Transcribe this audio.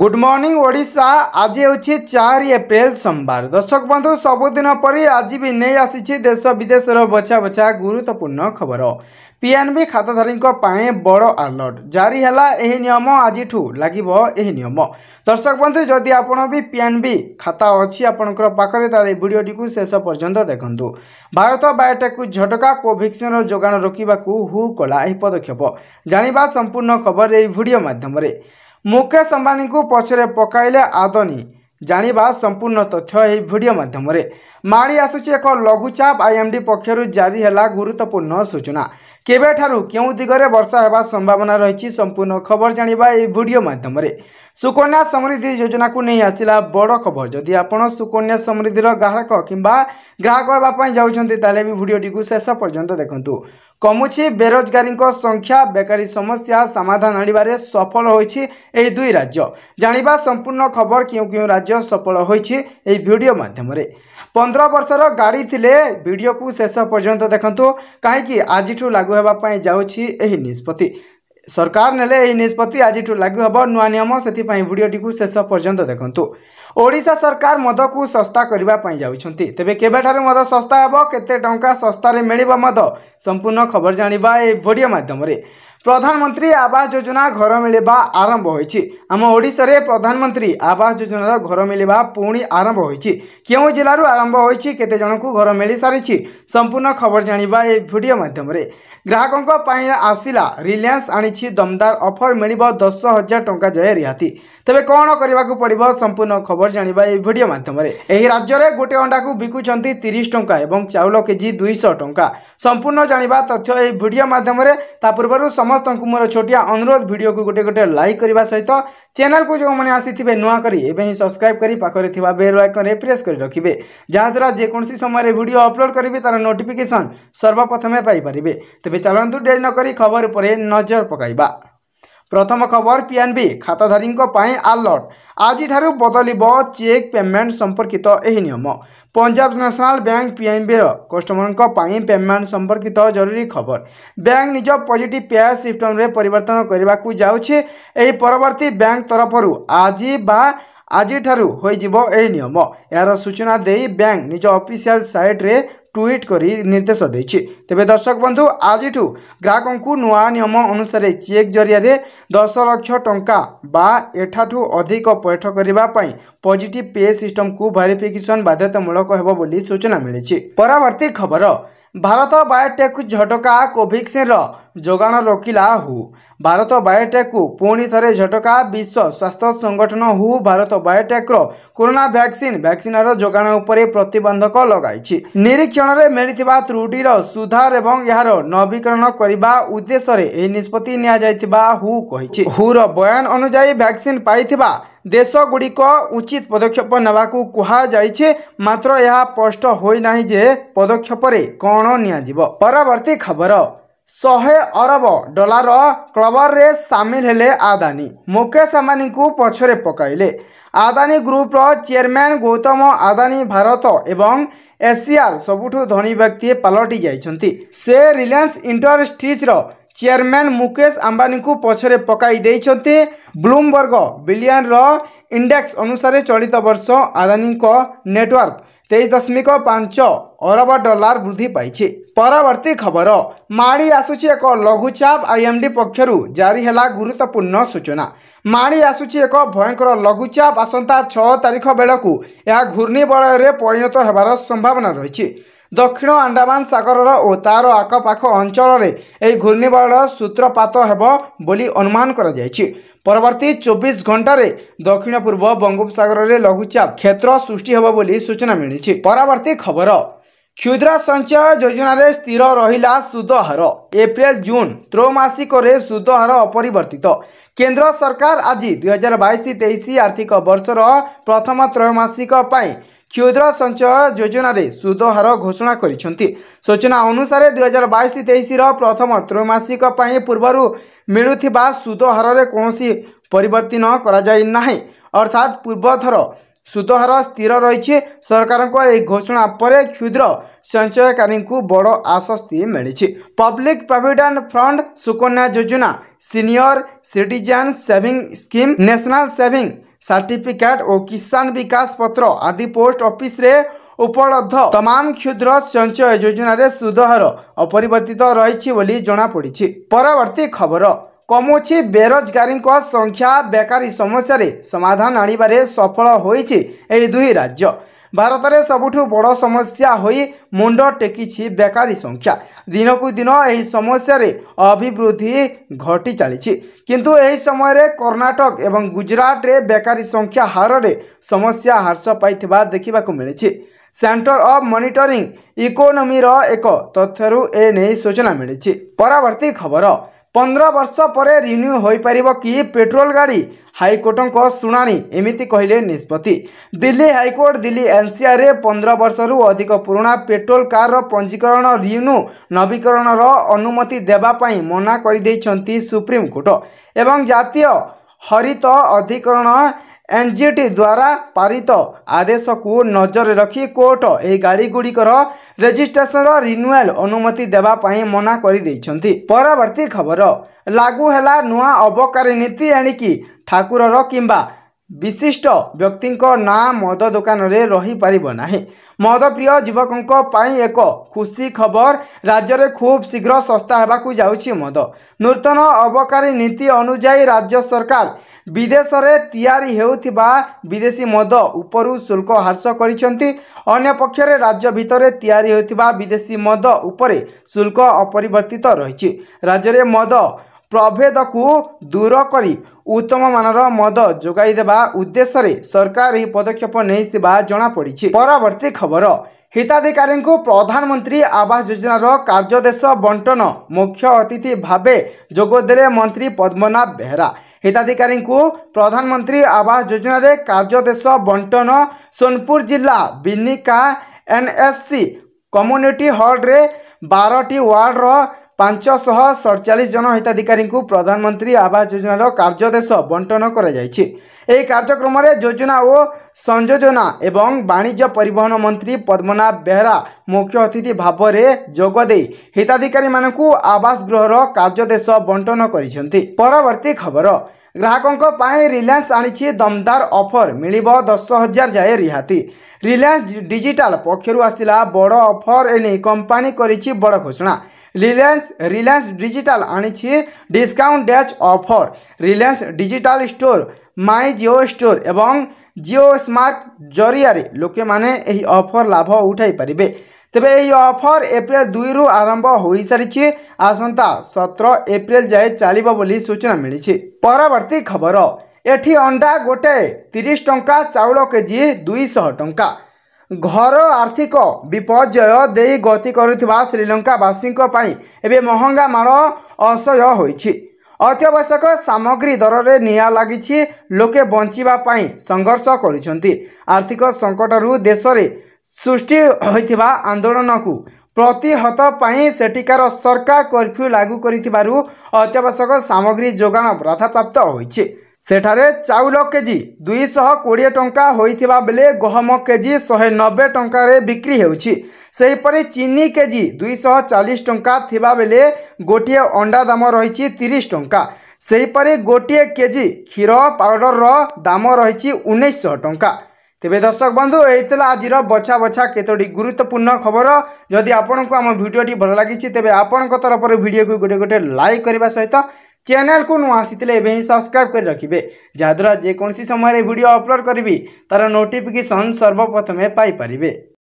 good morning Odisha ଆଜି ହେଉଛି ଚାରି ଏପ୍ରିଲ ସୋମବାର ଦର୍ଶକ ବନ୍ଧୁ ସବୁଦିନ ପରି ଆଜି ବି ନେଇ ଆସିଛି ଦେଶ ବିଦେଶର ବଛା ବଛା ଗୁରୁତ୍ୱପୂର୍ଣ୍ଣ ଖବର ପିଏନ୍ବି ଖାତାଧାରୀଙ୍କ ପାଇଁ ବଡ଼ ଆଲର୍ଟ ଜାରି ହେଲା ଏହି ନିୟମ ଆଜିଠୁ ଲାଗିବ ଏହି ନିୟମ ଦର୍ଶକ ବନ୍ଧୁ ଯଦି ଆପଣ ବି ପିଏନ୍ବି ଖାତା ଅଛି ଆପଣଙ୍କର ପାଖରେ ତାହେଲେ ଏହି ଭିଡ଼ିଓଟିକୁ ଶେଷ ପର୍ଯ୍ୟନ୍ତ ଦେଖନ୍ତୁ ଭାରତ ବାୟୋଟେକ୍କୁ ଝଟକା କୋଭ୍ୟାକ୍ସିନ୍ର ଯୋଗାଣ ରୋକିବାକୁ ହୁ କଲା ଏହି ପଦକ୍ଷେପ ଜାଣିବା ସମ୍ପୂର୍ଣ୍ଣ ଖବର ଏହି ଭିଡ଼ିଓ ମାଧ୍ୟମରେ ମୁକେଶ ଅମ୍ବାନୀଙ୍କୁ ପଛରେ ପକାଇଲେ ଆଦନୀ ଜାଣିବା ସମ୍ପୂର୍ଣ୍ଣ ତଥ୍ୟ ଏହି ଭିଡ଼ିଓ ମାଧ୍ୟମରେ ମାଡ଼ି ଆସୁଛି ଏକ ଲଘୁଚାପ ଆଇଏମ୍ଡି ପକ୍ଷରୁ ଜାରି ହେଲା ଗୁରୁତ୍ୱପୂର୍ଣ୍ଣ ସୂଚନା କେବେଠାରୁ କେଉଁ ଦିଗରେ ବର୍ଷା ହେବା ସମ୍ଭାବନା ରହିଛି ସମ୍ପୂର୍ଣ୍ଣ ଖବର ଜାଣିବା ଏହି ଭିଡ଼ିଓ ମାଧ୍ୟମରେ ସୁକନ୍ୟା ସମୃଦ୍ଧି ଯୋଜନାକୁ ନେଇ ଆସିଲା ବଡ଼ ଖବର ଯଦି ଆପଣ ସୁକନ୍ୟା ସମୃଦ୍ଧିର ଗ୍ରାହକ କିମ୍ବା ଗ୍ରାହକ ହେବା ପାଇଁ ଯାଉଛନ୍ତି ତାହେଲେ ବି ଭିଡ଼ିଓଟିକୁ ଶେଷ ପର୍ଯ୍ୟନ୍ତ ଦେଖନ୍ତୁ କମୁଛି ବେରୋଜଗାରୀଙ୍କ ସଂଖ୍ୟା ବେକାରୀ ସମସ୍ୟା ସମାଧାନ ଆଣିବାରେ ସଫଳ ହୋଇଛି ଏହି ଦୁଇ ରାଜ୍ୟ ଜାଣିବା ସମ୍ପୂର୍ଣ୍ଣ ଖବର କେଉଁ କେଉଁ ରାଜ୍ୟ ସଫଳ ହୋଇଛି ଏହି ଭିଡ଼ିଓ ମାଧ୍ୟମରେ ପନ୍ଦର ବର୍ଷର ଗାଡ଼ି ଥିଲେ ଭିଡ଼ିଓକୁ ଶେଷ ପର୍ଯ୍ୟନ୍ତ ଦେଖନ୍ତୁ କାହିଁକି ଆଜିଠୁ ଲାଗୁ ହେବା ପାଇଁ ଯାଉଛି ଏହି ନିଷ୍ପତ୍ତି ସରକାର ନେଲେ ଏହି ନିଷ୍ପତ୍ତି ଆଜିଠୁ ଲାଗୁ ହେବ ନୂଆ ନିୟମ ସେଥିପାଇଁ ଭିଡ଼ିଓଟିକୁ ଶେଷ ପର୍ଯ୍ୟନ୍ତ ଦେଖନ୍ତୁ ओडिसा सरकार मदको सस्ताउँछ तेबार मद सस्ता हेर्नु टा शस्तै मिल्य मद सम्पूर्ण खबर जाँदा ए भिडियो माध्यमले प्रधानमंत्री आवास योजना घर मिलाभर प्रधानमंत्री आवास जोजनार घर मिला आरंभ आरम्भ के आरम्भ घर मिसिस संपूर्ण खबर जाँदा ए भिडियो माध्यमले ग्राहकै आसला रिलान्स आमदार अफर मियो दस हजार टा जाय रिहाति ତେବେ କ'ଣ କରିବାକୁ ପଡ଼ିବ ସମ୍ପୂର୍ଣ୍ଣ ଖବର ଜାଣିବା ଏହି ଭିଡ଼ିଓ ମାଧ୍ୟମରେ ଏହି ରାଜ୍ୟରେ ଗୋଟିଏ ଅଣ୍ଡାକୁ ବିକୁଛନ୍ତି ତିରିଶ ଟଙ୍କା ଏବଂ ଚାଉଳ କେଜି ଦୁଇଶହ ଟଙ୍କା ସମ୍ପୂର୍ଣ୍ଣ ଜାଣିବା ତଥ୍ୟ ଏହି ଭିଡ଼ିଓ ମାଧ୍ୟମରେ ତା ପୂର୍ବରୁ ସମସ୍ତଙ୍କୁ ମୋର ଛୋଟିଆ ଅନୁରୋଧ ଭିଡ଼ିଓକୁ ଗୋଟିଏ ଗୋଟିଏ ଲାଇକ୍ କରିବା ସହିତ ଚ୍ୟାନେଲକୁ ଯେଉଁମାନେ ଆସିଥିବେ ନୂଆ କରି ଏବେ ହିଁ ସବସ୍କ୍ରାଇବ୍ କରି ପାଖରେ ଥିବା ବେଲ୍ ଆଇକନ୍ରେ ପ୍ରେସ୍ କରି ରଖିବେ ଯାହାଦ୍ୱାରା ଯେକୌଣସି ସମୟରେ ଭିଡ଼ିଓ ଅପଲୋଡ଼ କରିବି ତା'ର ନୋଟିଫିକେସନ୍ ସର୍ବପ୍ରଥମେ ପାଇପାରିବେ ତେବେ ଚାଲନ୍ତୁ ଡେରି ନକରି ଖବର ଉପରେ ନଜର ପକାଇବା ପ୍ରଥମ ଖବର ପି ଏନ୍ ବି ଖାତାଧାରୀଙ୍କ ପାଇଁ ଆଲର୍ଟ ଆଜିଠାରୁ ବଦଳିବ ଚେକ୍ ପେମେଣ୍ଟ ସମ୍ପର୍କିତ ଏହି ନିୟମ ପଞ୍ଜାବ ନ୍ୟାସନାଲ୍ ବ୍ୟାଙ୍କ ପିଏନ୍ବିର କଷ୍ଟମରଙ୍କ ପାଇଁ ପେମେଣ୍ଟ ସମ୍ପର୍କିତ ଜରୁରୀ ଖବର ବ୍ୟାଙ୍କ ନିଜ ପଜିଟିଭ୍ ପେ ସିଷ୍ଟମ୍ରେ ପରିବର୍ତ୍ତନ କରିବାକୁ ଯାଉଛି ଏହି ପରବର୍ତ୍ତୀ ବ୍ୟାଙ୍କ ତରଫରୁ ଆଜି ବା ଆଜିଠାରୁ ହୋଇଯିବ ଏହି ନିୟମ ଏହାର ସୂଚନା ଦେଇ ବ୍ୟାଙ୍କ ନିଜ ଅଫିସିଆଲ ସାଇଟ୍ରେ ଟ୍ୱିଟ୍ କରି ନିର୍ଦ୍ଦେଶ ଦେଇଛି ତେବେ ଦର୍ଶକ ବନ୍ଧୁ ଆଜିଠୁ ଗ୍ରାହକଙ୍କୁ ନୂଆ ନିୟମ ଅନୁସାରେ ଚେକ୍ ଜରିଆରେ ଦଶ ଲକ୍ଷ ଟଙ୍କା ବା ଏଠାଠୁ ଅଧିକ ପୈଠ କରିବା ପାଇଁ ପଜିଟିଭ୍ ପେ ସିଷ୍ଟମକୁ ଭେରିଫିକେସନ୍ ବାଧ୍ୟତାମୂଳକ ହେବ ବୋଲି ସୂଚନା ମିଳିଛି ପରବର୍ତ୍ତୀ ଖବର ଭାରତ ବାୟୋଟେକ୍ ଝଟକା କୋଭିକ୍ସିନ୍ର ଯୋଗାଣ ରୋକିଲା ହୁ ଭାରତ ବାୟୋଟେକ୍କୁ ପୁଣି ଥରେ ଝଟକା ବିଶ୍ୱ ସ୍ୱାସ୍ଥ୍ୟ ସଂଗଠନ ହୁ ଭାରତ ବାୟୋଟେକ୍ର କରୋନା ଭ୍ୟାକ୍ସିନ୍ ଭ୍ୟାକ୍ସିନର ଯୋଗାଣ ଉପରେ ପ୍ରତିବନ୍ଧକ ଲଗାଇଛି ନିରୀକ୍ଷଣରେ ମିଳିଥିବା ତ୍ରୁଟିର ସୁଧାର ଏବଂ ଏହାର ନବୀକରଣ କରିବା ଉଦ୍ଦେଶ୍ୟରେ ଏହି ନିଷ୍ପତ୍ତି ନିଆଯାଇଥିବା ହୁ କହିଛି ହୁର ବୟାନ ଅନୁଯାୟୀ ଭ୍ୟାକ୍ସିନ୍ ପାଇଥିବା ଦେଶଗୁଡ଼ିକ ଉଚିତ ପଦକ୍ଷେପ ନେବାକୁ କୁହାଯାଇଛି ମାତ୍ର ଏହା ସ୍ପଷ୍ଟ ହୋଇନାହିଁ ଯେ ପଦକ୍ଷେପରେ କ'ଣ ନିଆଯିବ ପରବର୍ତ୍ତୀ ଖବର ଶହେ ଅରବ ଡଲାର କ୍ଲବରେ ସାମିଲ ହେଲେ ଆଦାନୀ ମୁକେଶ ଆମ୍ବାନୀଙ୍କୁ ପଛରେ ପକାଇଲେ ଆଦାନୀ ଗ୍ରୁପ୍ର ଚେୟାରମ୍ୟାନ୍ ଗୌତମ ଆଦାନୀ ଭାରତ ଏବଂ ଏସିଆର ସବୁଠୁ ଧନୀ ବ୍ୟକ୍ତି ପାଲଟି ଯାଇଛନ୍ତି ସେ ରିଲାଏନ୍ସ ଇଣ୍ଡଷ୍ଟ୍ରିଜ୍ର ଚେୟାରମ୍ୟାନ୍ ମୁକେଶ ଆମ୍ବାନୀଙ୍କୁ ପଛରେ ପକାଇ ଦେଇଛନ୍ତି ବ୍ଲୁମବର୍ଗ ବିଲିୟନର ଇଣ୍ଡେକ୍ସ ଅନୁସାରେ ଚଳିତ ବର୍ଷ ଆଦାନୀଙ୍କ ନେଟୱାର୍କ ତେଇଶ ଦଶମିକ ପାଞ୍ଚ ଅରବ ଡଲାର ବୃଦ୍ଧି ପାଇଛି ପରବର୍ତ୍ତୀ ଖବର ମାଡ଼ି ଆସୁଛି ଏକ ଲଘୁଚାପ ଆଇଏମ୍ଡି ପକ୍ଷରୁ ଜାରି ହେଲା ଗୁରୁତ୍ୱପୂର୍ଣ୍ଣ ସୂଚନା ମାଡ଼ି ଆସୁଛି ଏକ ଭୟଙ୍କର ଲଘୁଚାପ ଆସନ୍ତା ଛଅ ତାରିଖ ବେଳକୁ ଏହା ଘୂର୍ଣ୍ଣିବଳୟରେ ପରିଣତ ହେବାର ସମ୍ଭାବନା ରହିଛି ଦକ୍ଷିଣ ଆଣ୍ଡାମାନ ସାଗରର ଓ ତା'ର ଆଖପାଖ ଅଞ୍ଚଳରେ ଏହି ଘୂର୍ଣ୍ଣିବଳୟର ସୂତ୍ରପାତ ହେବ ବୋଲି ଅନୁମାନ କରାଯାଇଛି ପରବର୍ତ୍ତୀ ଚବିଶ ଘଣ୍ଟାରେ ଦକ୍ଷିଣ ପୂର୍ବ ବଙ୍ଗୋପସାଗରରେ ଲଘୁଚାପ କ୍ଷେତ୍ର ସୃଷ୍ଟି ହେବ ବୋଲି ସୂଚନା ମିଳିଛି ପରବର୍ତ୍ତୀ ଖବର କ୍ଷୁଦ୍ର ସଞ୍ଚୟ ଯୋଜନାରେ ସ୍ଥିର ରହିଲା ସୁଧ ହାର ଏପ୍ରିଲ ଜୁନ୍ ତ୍ରୈମାସିକରେ ସୁଧ ହାର ଅପରିବର୍ତ୍ତିତ କେନ୍ଦ୍ର ସରକାର ଆଜି ଦୁଇହଜାର ବାଇଶ ତେଇଶ ଆର୍ଥିକ ବର୍ଷର ପ୍ରଥମ ତ୍ରୈମାସିକ ପାଇଁ କ୍ଷୁଦ୍ର ସଞ୍ଚୟ ଯୋଜନାରେ ସୁଧ ହାର ଘୋଷଣା କରିଛନ୍ତି ସୂଚନା ଅନୁସାରେ ଦୁଇହଜାର ବାଇଶ ତେଇଶର ପ୍ରଥମ ତ୍ରୈମାସିକ ପାଇଁ ପୂର୍ବରୁ ମିଳୁଥିବା ସୁଧ ହାରରେ କୌଣସି ପରିବର୍ତ୍ତନ କରାଯାଇ ନାହିଁ ଅର୍ଥାତ୍ ପୂର୍ବଥର ସୁଧହାର ସ୍ଥିର ରହିଛି ସରକାରଙ୍କ ଏହି ଘୋଷଣା ପରେ କ୍ଷୁଦ୍ର ସଞ୍ଚୟକାରୀଙ୍କୁ ବଡ଼ ଆଶ୍ୱସ୍ତି ମିଳିଛି public ପ୍ରଭିଡେଣ୍ଟ fund Sukanya Yojana senior citizen saving scheme national saving certificate ଓ କିଷାନ ବିକାଶ ପତ୍ର ଆଦି ପୋଷ୍ଟ ଅଫିସରେ ଉପଲବ୍ଧ ତମାମ କ୍ଷୁଦ୍ର ସଞ୍ଚୟ ଯୋଜନାରେ ସୁଧହାର ଅପରିବର୍ତ୍ତିତ ରହିଛି ବୋଲି ଜଣାପଡ଼ିଛି ପରବର୍ତ୍ତୀ ଖବର କମୁଛି ବେରୋଜଗାରୀଙ୍କ ସଂଖ୍ୟା ବେକାରୀ ସମସ୍ୟାରେ ସମାଧାନ ଆଣିବାରେ ସଫଳ ହୋଇଛି ଏହି ଦୁଇ ରାଜ୍ୟ ଭାରତରେ ସବୁଠୁ ବଡ଼ ସମସ୍ୟା ହୋଇ ମୁଣ୍ଡ ଟେକିଛି ବେକାରୀ ସଂଖ୍ୟା ଦିନକୁ ଦିନ ଏହି ସମସ୍ୟାରେ ଅଭିବୃଦ୍ଧି ଘଟି ଚାଲିଛି କିନ୍ତୁ ଏହି ସମୟରେ କର୍ଣ୍ଣାଟକ ଏବଂ ଗୁଜୁରାଟରେ ବେକାରୀ ସଂଖ୍ୟା ହାରରେ ସମସ୍ୟା ହ୍ରାସ ପାଇଥିବା ଦେଖିବାକୁ ମିଳିଛି ସେଣ୍ଟର ଅଫ୍ ମନିଟରିଂ ଇକୋନୋମିର ଏକ ତଥ୍ୟରୁ ଏ ନେଇ ସୂଚନା ମିଳିଛି ପରବର୍ତ୍ତୀ ଖବର पन्ध्र वर्ष पर रिनू कि पेट्रोल गाडी को हाइकोर्टनामि कहिले निष्पत्ति दिल्ली हाइकोर्ट दिल्ली एनसिआरे पन्ध्र वर्ष रु अधिक पुरुवा पेट्रोल कार रो पञ्जीकरण रिन्यू नवीकरण र अनुमति दाप्तै मनाइ एवं ए हरित अधिकरण ଏନ୍ଜିଟି ଦ୍ୱାରା ପାରିତ ଆଦେଶକୁ ନଜରରେ ରଖି କୋର୍ଟ ଏହି ଗାଡ଼ିଗୁଡ଼ିକର ରେଜିଷ୍ଟ୍ରେସନର ରିନୁଆଲ ଅନୁମତି ଦେବା ପାଇଁ ମନା କରିଦେଇଛନ୍ତି ପରବର୍ତ୍ତୀ ଖବର ଲାଗୁ ହେଲା ନୂଆ ଅବକାରୀ ନୀତି ଏଣିକି ଠାକୁରର କିମ୍ବା ବିଶିଷ୍ଟ ବ୍ୟକ୍ତିଙ୍କ ନାଁ ମଦ ଦୋକାନରେ ରହିପାରିବ ନାହିଁ ମଦପ୍ରିୟ ଯୁବକଙ୍କ ପାଇଁ ଏକ ଖୁସି ଖବର ରାଜ୍ୟରେ ଖୁବ୍ ଶୀଘ୍ର ଶସ୍ତା ହେବାକୁ ଯାଉଛି ମଦ ନୂତନ ଅବକାରୀ ନୀତି ଅନୁଯାୟୀ ରାଜ୍ୟ ସରକାର ବିଦେଶରେ ତିଆରି ହେଉଥିବା ବିଦେଶୀ ମଦ ଉପରୁ ଶୁଳ୍କ ହ୍ରାସ କରିଛନ୍ତି ଅନ୍ୟପକ୍ଷରେ ରାଜ୍ୟ ଭିତରେ ତିଆରି ହେଉଥିବା ବିଦେଶୀ ମଦ ଉପରେ ଶୁଳ୍କ ଅପରିବର୍ତ୍ତିତ ରହିଛି ରାଜ୍ୟରେ ମଦ ପ୍ରଭେଦକୁ ଦୂର କରି ଉତ୍ତମ ମାନର ମଦ ଯୋଗାଇ ଦେବା ଉଦ୍ଦେଶ୍ୟରେ ସରକାର ଏହି ପଦକ୍ଷେପ ନେଇଥିବା ଜଣାପଡ଼ିଛି ପରବର୍ତ୍ତୀ ଖବର ହିତାଧିକାରୀଙ୍କୁ ପ୍ରଧାନମନ୍ତ୍ରୀ ଆବାସ ଯୋଜନାର କାର୍ଯ୍ୟଦେଶ ବଣ୍ଟନ ମୁଖ୍ୟ ଅତିଥି ଭାବେ ଯୋଗଦେଲେ ମନ୍ତ୍ରୀ ପଦ୍ମନାଭ ବେହେରା ହିତାଧିକାରୀଙ୍କୁ ପ୍ରଧାନମନ୍ତ୍ରୀ ଆବାସ ଯୋଜନାରେ କାର୍ଯ୍ୟଦେଶ ବଣ୍ଟନ ସୋନପୁର ଜିଲ୍ଲା ବିନିକା ଏନ୍ଏସ୍ସି କମ୍ୟୁନିଟି ହଲ୍ରେ ବାରଟି ୱାର୍ଡ଼ର ପାଞ୍ଚଶହ ସଡ଼ଚାଳିଶ ଜଣ ହିତାଧିକାରୀଙ୍କୁ ପ୍ରଧାନମନ୍ତ୍ରୀ ଆବାସ ଯୋଜନାର କାର୍ଯ୍ୟଦେଶ ବଣ୍ଟନ କରାଯାଇଛି ଏହି କାର୍ଯ୍ୟକ୍ରମରେ ଯୋଜନା ଓ ସଂଯୋଜନା ଏବଂ ବାଣିଜ୍ୟ ପରିବହନ ମନ୍ତ୍ରୀ ପଦ୍ମନାଭ ବେହେରା ମୁଖ୍ୟ ଅତିଥି ଭାବରେ ଯୋଗଦେଇ ହିତାଧିକାରୀମାନଙ୍କୁ ଆବାସ ଗୃହର କାର୍ଯ୍ୟଦେଶ ବଣ୍ଟନ କରିଛନ୍ତି ପରବର୍ତ୍ତୀ ଖବର ଗ୍ରାହକଙ୍କ ପାଇଁ ରିଲାଏନ୍ସ ଆଣିଛି ଦମଦାର ଅଫର୍ ମିଳିବ ଦଶ ହଜାର ଯାଏ ରିହାତି ରିଲାଏନ୍ସ ଡିଜିଟାଲ ପକ୍ଷରୁ ଆସିଲା ବଡ଼ ଅଫର୍ ଏନେଇ କମ୍ପାନୀ କରିଛି ବଡ଼ ଘୋଷଣା ରିଲାଏନ୍ସ ରିଲାଏନ୍ସ ଡିଜିଟାଲ ଆଣିଛି ଡିସ୍କାଉଣ୍ଟ ଡ୍ୟାଚ୍ offer Reliance digital store my Jio store ଏବଂ ଜିଓ ସ୍ମାର୍ଟ ଜରିଆରେ ଲୋକମାନେ ଏହି ଅଫର୍ ଲାଭ ଉଠାଇ ପାରିବେ ତେବେ ଏହି ଅଫର୍ ଏପ୍ରିଲ ଦୁଇରୁ ଆରମ୍ଭ ହୋଇସାରିଛି ଆସନ୍ତା ସତର ଏପ୍ରିଲ ଯାଏ ଚାଲିବ ବୋଲି ସୂଚନା ମିଳିଛି ପରବର୍ତ୍ତୀ ଖବର ଏଠି ଅଣ୍ଡା ଗୋଟେ ତିରିଶ ଟଙ୍କା ଚାଉଳ କେଜି ଦୁଇଶହ ଟଙ୍କା ଘର ଆର୍ଥିକ ବିପର୍ଯ୍ୟୟ ଦେଇ ଗତି କରୁଥିବା ଶ୍ରୀଲଙ୍କାବାସୀଙ୍କ ପାଇଁ ଏବେ ମହଙ୍ଗା ମାଡ଼ ଅସହ୍ୟ ହୋଇଛି ଅତ୍ୟାବଶ୍ୟକ ସାମଗ୍ରୀ ଦରରେ ନିଆଁ ଲାଗିଛି ଲୋକେ ବଞ୍ଚିବା ପାଇଁ ସଂଘର୍ଷ କରୁଛନ୍ତି ଆର୍ଥିକ ସଙ୍କଟରୁ ଦେଶରେ ସୃଷ୍ଟି ହୋଇଥିବା ଆନ୍ଦୋଳନକୁ ପ୍ରତିହତ ପାଇଁ ସେଠିକାର ସରକାର କର୍ଫ୍ୟୁ ଲାଗୁ କରିଥିବାରୁ ଅତ୍ୟାବଶ୍ୟକ ସାମଗ୍ରୀ ଯୋଗାଣ ବ୍ରଥାପ୍ରାପ୍ତ ହୋଇଛି ସେଠାରେ ଚାଉଳ କେ ଜି ଦୁଇଶହ କୋଡ଼ିଏ ଟଙ୍କା ହୋଇଥିବା ବେଳେ ଗହମ କେ ଜି ଶହେ ନବେ ଟଙ୍କାରେ ବିକ୍ରି ହେଉଛି ସେହିପରି ଚିନି କେ ଜି ଦୁଇଶହ ଚାଳିଶ ଟଙ୍କା ଥିବାବେଳେ ଗୋଟିଏ ଅଣ୍ଡା ଦାମ ରହିଛି ତିରିଶ ଟଙ୍କା ସେହିପରି ଗୋଟିଏ କେ ଜି କ୍ଷୀର ପାଉଡ଼ରର ଦାମ ରହିଛି ଉଣେଇଶହ ଟଙ୍କା ତେବେ ଦର୍ଶକ ବନ୍ଧୁ ଏଇଥିଲା ଆଜିର ବଛା ବଛା କେତୋଟି ଗୁରୁତ୍ୱପୂର୍ଣ୍ଣ ଖବର ଯଦି ଆପଣଙ୍କୁ ଆମ ଭିଡ଼ିଓଟି ଭଲ ଲାଗିଛି ତେବେ ଆପଣଙ୍କ ତରଫରୁ ଭିଡ଼ିଓକୁ ଗୋଟେ ଗୋଟେ ଲାଇକ୍ କରିବା ସହିତ ଚ୍ୟାନେଲ୍କୁ ନୂଆ ଆସିଥିଲେ ଏବେ ହିଁ ସବସ୍କ୍ରାଇବ୍ କରି ରଖିବେ ଯାହାଦ୍ୱାରା ଯେକୌଣସି ସମୟରେ ଭିଡ଼ିଓ ଅପଲୋଡ଼ କରିବି ତା'ର ନୋଟିଫିକେସନ୍ ସର୍ବପ୍ରଥମେ ପାଇପାରିବେ